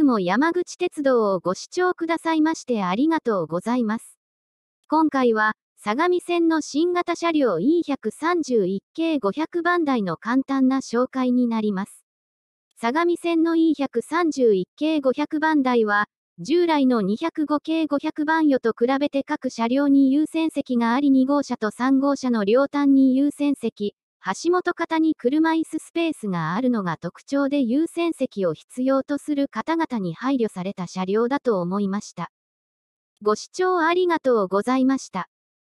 つも山口鉄道をご視聴くださいましてありがとうございます。今回は、相模線の新型車両 E131 系500番台の簡単な紹介になります。相模線の E131 系500番台は、従来の205系500番与と比べて各車両に優先席があり2号車と3号車の両端に優先席、橋本方に車椅子スペースがあるのが特徴で優先席を必要とする方々に配慮された車両だと思いました。ご視聴ありがとうございました。